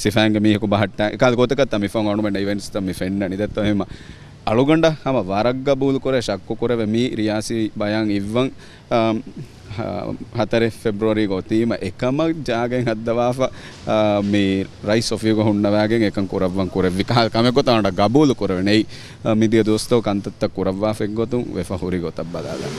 ಸಿಫ್ಯಾಂಗ್ ಮೀಹಕು ಬಹಟ್ಟ ಕಾದ ಗೋತಕತ್ತ ಮಿಫಂಗ್ ಆಣುಮೆಂಡ ಇವೆಂಟ್ಸ್ ತ ಮಿಫೆಂಡ್ ಅಣಿ ದತ್ತ ಹೇಮ ಅಳುಗಂಡ ಹಮ ವರಗ್ಗ ಬೂಲ್ ಕೊರೆ ಶಕ್ಕು ಕೊರೆವೆ ಮೀ ರಿಯಾಸಿ ಬಯಾಂಗ್ ಇವ್ವಂಗ್ හතර ෆෙබ්‍රෝරී ගොතීම එකම ජාගෙන් හදවාාව මේ රයිස් ොෆික හුන්නවෑගෙන් එක කොරබන් කොර විකාල් කමකොතනට ගබූල කොරවනෙයි මිදිය දෝස්තෝ කන්තත්ත කොරවා ෆෙක් ගොතුන් වෙ හුරි ගොතක් බදාලා